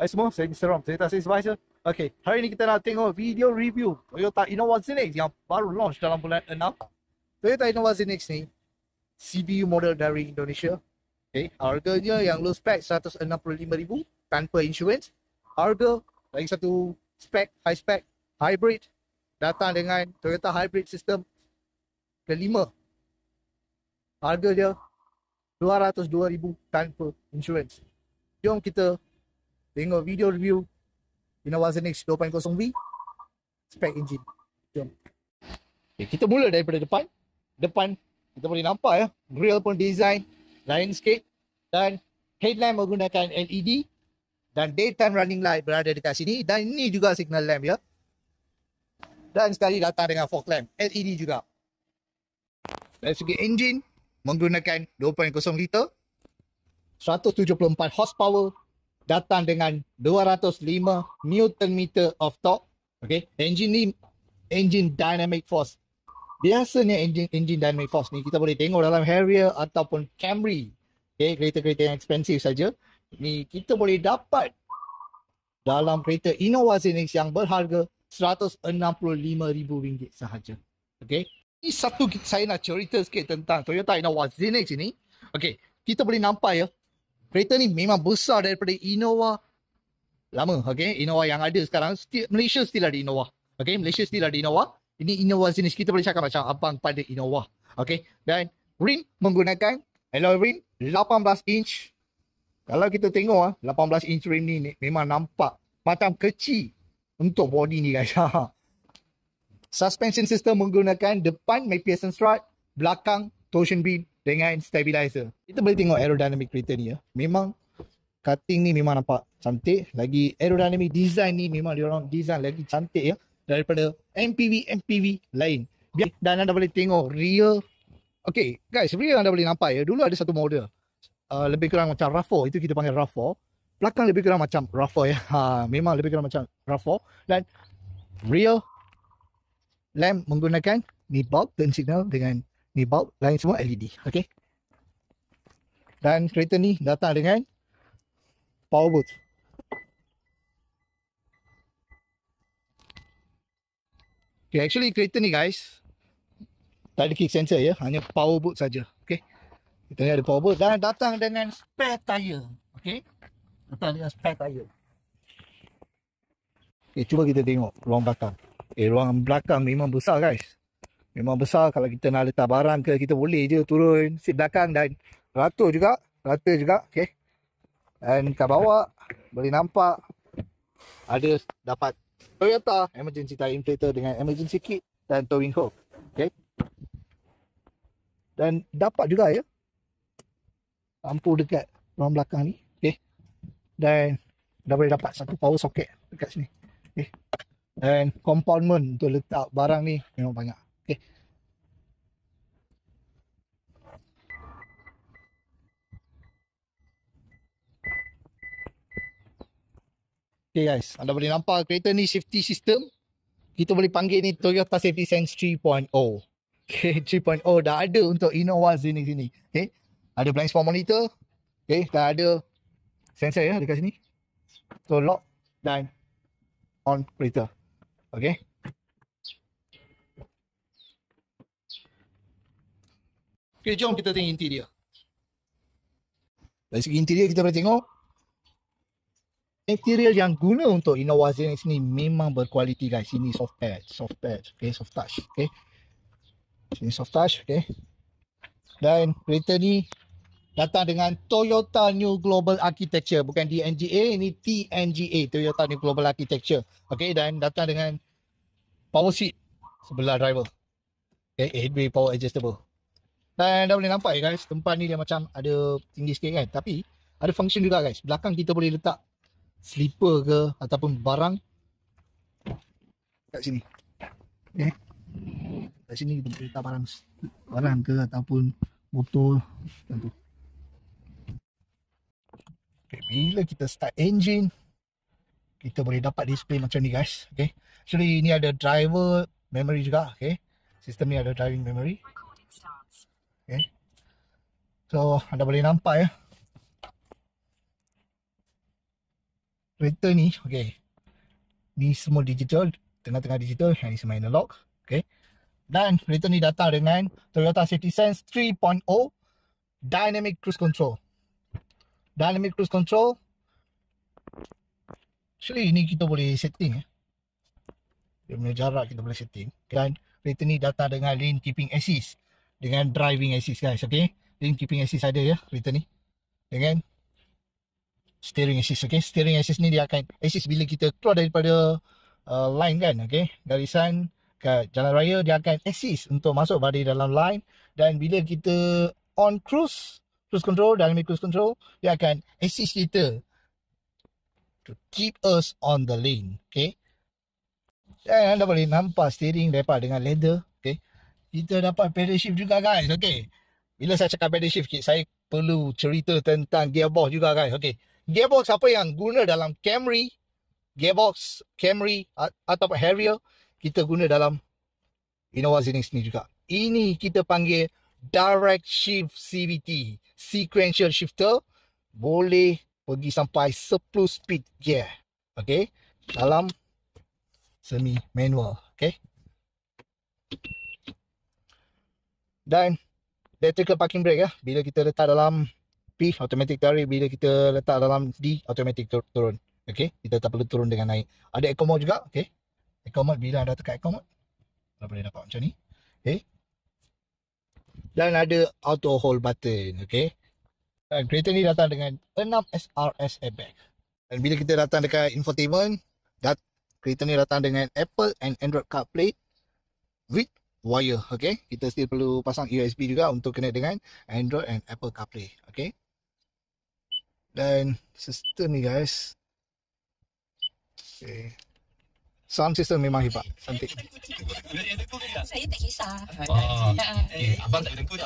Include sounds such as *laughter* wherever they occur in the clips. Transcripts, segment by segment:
Hai semua, saya Mr. Ram. Saya tak saya sebahasa. Okay, hari ini kita nak tengok video review Toyota Innova Zenix yang baru launch dalam bulan 6. Toyota Innova Zenix ni, CBU model dari Indonesia. Okay, harganya yang low spec RM165,000 tanpa insurans. Harga, lagi satu spec, high spec, hybrid. Datang dengan Toyota Hybrid System kelima. Harga dia RM202,000 tanpa insurans. Jom kita Tengok video review Innovas NX 2.0V Spec engine Jom okay, eh, Kita mula daripada depan Depan kita boleh nampak ya Grill pun design lain sikit Dan headlamp menggunakan LED Dan daytime running light berada dekat sini Dan ini juga signal lamp ya Dan sekali datang dengan fog lamp LED juga Dari segi engine Menggunakan 2.0 liter 174 horsepower datang dengan 205 Newton meter of torque. Okay. Engine ni engine dynamic force. Biasanya engine engine dynamic force ni kita boleh tengok dalam Harrier ataupun Camry. Okay, kereta-kereta yang expensive saja. Ni kita boleh dapat dalam kereta Innova Zenix yang berharga RM165,000 sahaja. Okay. Ini satu saya nak cerita sikit tentang Toyota Innova Zenix ni. Okay. Kita boleh nampak ya kereta ni memang besar daripada Innova lama okey Innova yang ada sekarang still, Malaysia still ada Innova okey Malaysia still ada Innova ini Innova jenis kita boleh cakap macam abang pada Innova okey dan rim menggunakan alloy rim 18 inch kalau kita tengok ah 18 inch rim ni, ni memang nampak macam kecil untuk body ni guys *laughs* suspension system menggunakan depan Mapierson strut belakang torsion beam dengan stabilizer. Kita boleh tengok aerodynamic kereta ni ya. Memang cutting ni memang nampak cantik. Lagi aerodynamic design ni memang dia orang design lagi cantik ya daripada MPV MPV lain. dan anda boleh tengok rear. Okay guys, rear anda boleh nampak ya. Dulu ada satu model. Uh, lebih kurang macam RAV4 itu kita panggil RAV4. Belakang lebih kurang macam RAV4 ya. Ha, memang lebih kurang macam RAV4 dan rear lamp menggunakan ni bulb dan signal dengan ni bulb lain semua LED okey dan kereta ni datang dengan power boot okey actually kereta ni guys tak ada kick sensor ya hanya power boot saja okey kita ni ada power boot dan datang dengan spare tire okey datang dengan spare tire Okay, eh, cuba kita tengok ruang belakang. Eh, ruang belakang memang besar guys. Memang besar kalau kita nak letak barang ke kita boleh je turun seat belakang dan rata juga, rata juga, okey. Dan kat bawah boleh nampak ada dapat Toyota emergency tire inflator dengan emergency kit dan towing hook, okey. Dan dapat juga ya. Lampu dekat ruang belakang ni, okey. Dan dah boleh dapat satu power socket dekat sini. Okey. Dan compartment untuk letak barang ni memang banyak. Okay. Okay guys, anda boleh nampak kereta ni safety system. Kita boleh panggil ni Toyota Safety Sense 3.0. Okay, 3.0 dah ada untuk Innova sini sini. Okay, ada blind spot monitor. Okay, dah ada sensor ya dekat sini. So lock dan on kereta. Okay. Okey, jom kita tengok inti dia. Dari segi interior kita boleh tengok material yang guna untuk Innova Zenix ni memang berkualiti guys. Ini soft pad, soft pad, okay, soft touch, okay. Sini soft touch, okay. Dan kereta ni datang dengan Toyota New Global Architecture. Bukan DNGA, ini TNGA, Toyota New Global Architecture. Okay, dan datang dengan power seat sebelah driver. Okay, way power adjustable. Dan eh, dah boleh nampak ya guys, tempat ni dia macam ada tinggi sikit kan. Tapi ada function juga guys. Belakang kita boleh letak sleeper ke ataupun barang kat sini. Okay. Eh? Kat sini kita boleh letak barang barang ke ataupun motor tentu. Okay, bila kita start engine kita boleh dapat display macam ni guys okay. actually ni ada driver memory juga okay. sistem ni ada driving memory okay. so anda boleh nampak ya kereta ni okay. ni semua digital tengah-tengah digital yang ni semua analog okay. dan kereta ni datang dengan Toyota Safety Sense 3.0 Dynamic Cruise Control Dynamic Cruise Control actually ni kita boleh setting ya. dia punya jarak kita boleh setting dan kereta ni datang dengan lane keeping assist dengan driving assist guys okay lane keeping assist ada ya kereta ni dengan steering assist okay steering assist ni dia akan assist bila kita keluar daripada uh, line kan okay garisan ke jalan raya dia akan assist untuk masuk body dalam line dan bila kita on cruise cruise control dynamic cruise control dia akan assist kita to keep us on the lane okay dan anda boleh nampak steering lepas dengan leather kita dapat pedal shift juga guys. Okay. Bila saya cakap pedal shift sikit, saya perlu cerita tentang gearbox juga guys. Okay. Gearbox apa yang guna dalam Camry, gearbox, Camry atau Harrier, kita guna dalam Innova Zenix ni juga. Ini kita panggil direct shift CVT, sequential shifter, boleh pergi sampai 10 speed gear. Okay. Dalam semi manual. Okay. Dan electrical parking brake ya. Bila kita letak dalam P, automatic tarik. Bila kita letak dalam D, automatic turun. Okay. Kita tak perlu turun dengan naik. Ada eco mode juga. Okay. eco mode. Bila anda tekan eco mode. boleh dapat macam ni. Okay. Dan ada auto hold button. Okay. Dan kereta ni datang dengan 6 SRS airbag. Dan bila kita datang dekat infotainment. Dat kereta ni datang dengan Apple and Android CarPlay. With wire okay kita still perlu pasang USB juga untuk connect dengan Android and Apple CarPlay okay dan sistem ni guys okay sound system memang hebat cantik saya tak kisah ah, ah. abang tak kena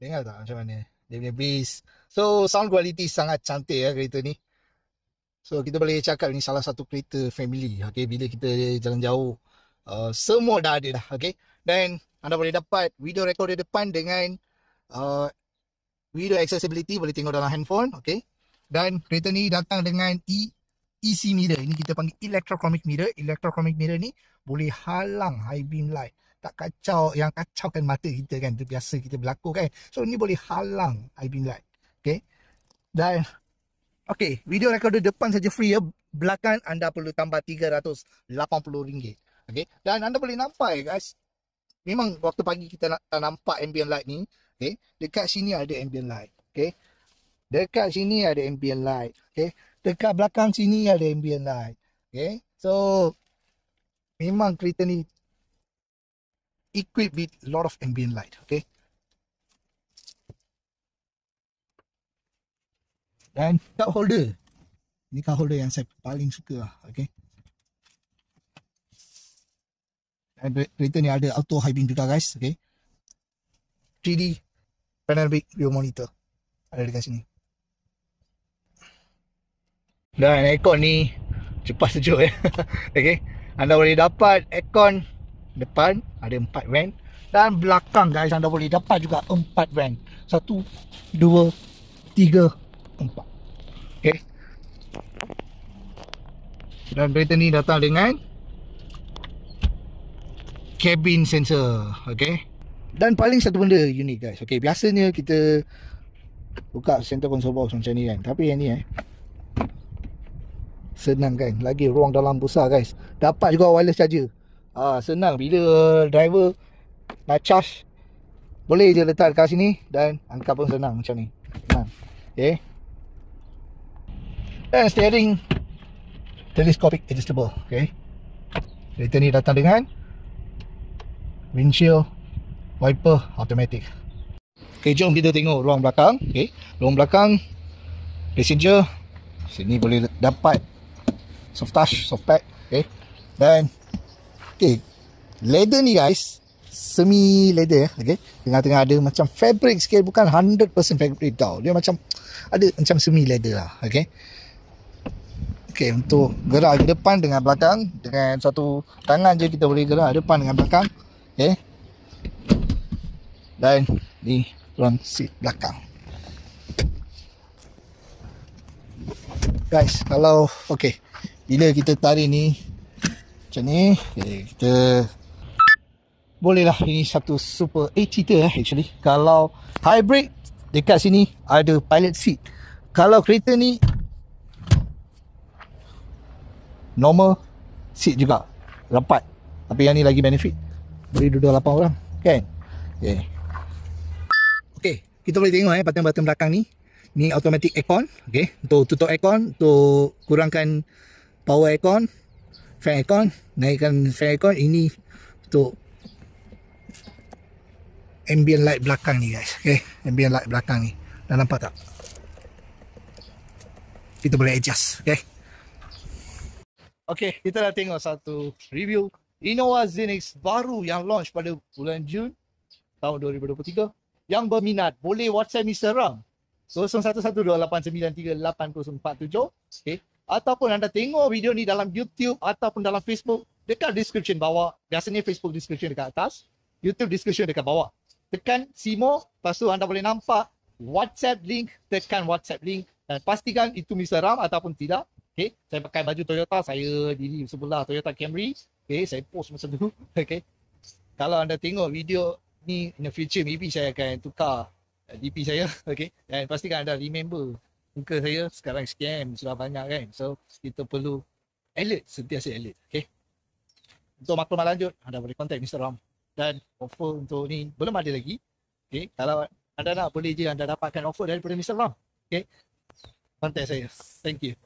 dengar tak macam mana dia punya bass so sound quality sangat cantik ya kereta ni So kita boleh cakap ini salah satu kereta family okay? Bila kita jalan jauh uh, Semua dah ada dah okay? Dan anda boleh dapat video recorder depan dengan uh, Video accessibility boleh tengok dalam handphone okay? Dan kereta ni datang dengan e EC mirror Ini kita panggil electrochromic mirror Electrochromic mirror ni boleh halang high beam light tak kacau yang kacau kan mata kita kan terbiasa kita berlaku kan so ni boleh halang high beam light okay dan Okay, video recorder depan saja free ya. Belakang anda perlu tambah RM380. Okay, dan anda boleh nampak ya guys. Memang waktu pagi kita nak, tak nampak ambient light ni. Okay, dekat sini ada ambient light. Okay, dekat sini ada ambient light. Okay, dekat belakang sini ada ambient light. Okay, so memang kereta ni equipped with lot of ambient light. Okay. dan cup oh. holder ni cup holder yang saya paling suka lah okay. dan kereta ni ada auto high beam juga guys okay. 3D panoramic view monitor ada dekat sini dan aircon ni cepat sejuk ya *laughs* okay. anda boleh dapat aircon depan ada 4 vent dan belakang guys anda boleh dapat juga 4 vent 1 2 3 tempat. Okey. Dan berita ni datang dengan cabin sensor. Okey. Dan paling satu benda unik guys. Okey, biasanya kita buka center console box macam ni kan. Tapi yang ni eh senang kan. Lagi ruang dalam besar guys. Dapat juga wireless charger. Ah, senang bila driver nak charge boleh je letak kat sini dan angkat pun senang macam ni. Senang. Okey dan eh, steering telescopic adjustable okay kereta ni datang dengan windshield wiper automatic Okay, jom kita tengok ruang belakang okay. ruang belakang passenger sini boleh dapat soft touch soft pack, okay. dan okay. leather ni guys semi leather okay. tengah-tengah ada macam fabric sikit bukan 100% fabric tau dia macam ada macam semi leather lah okay. Okay untuk gerak ke depan dengan belakang dengan satu tangan je kita boleh gerak depan dengan belakang. Okey. Dan ni front seat belakang. Guys, kalau okay, bila kita tarik ni macam ni, okay, kita bolehlah ini satu super eh cerita eh actually kalau hybrid dekat sini ada pilot seat kalau kereta ni normal seat juga rapat tapi yang ni lagi benefit boleh duduk 8 orang kan ok, okay kita boleh tengok eh button-button belakang ni ni automatic aircon ok untuk tutup aircon untuk kurangkan power aircon fan aircon naikkan fan aircon ini untuk ambient light belakang ni guys ok ambient light belakang ni dah nampak tak kita boleh adjust ok Okay, kita dah tengok satu review Innova Zenix baru yang launch pada bulan Jun tahun 2023. Yang berminat boleh WhatsApp Mr. Ram 0112893 8047 okay. ataupun anda tengok video ni dalam YouTube ataupun dalam Facebook dekat description bawah biasanya Facebook description dekat atas YouTube description dekat bawah tekan Simo lepas tu anda boleh nampak WhatsApp link tekan WhatsApp link dan pastikan itu Mr. ataupun tidak Okay, saya pakai baju Toyota, saya diri sebelah Toyota Camry. Okay, saya post masa tu. *laughs* Okay. Kalau anda tengok video ni in the future, maybe saya akan tukar eh, DP saya. *laughs* Okay, dan pastikan anda remember muka saya sekarang scam sudah banyak kan. So, kita perlu alert, sentiasa alert. Okay. Untuk maklumat lanjut, anda boleh contact Mr. Ram. Dan offer untuk ni belum ada lagi. Okay, kalau anda nak boleh je anda dapatkan offer daripada Mr. Ram. Okay, contact saya. Thank you.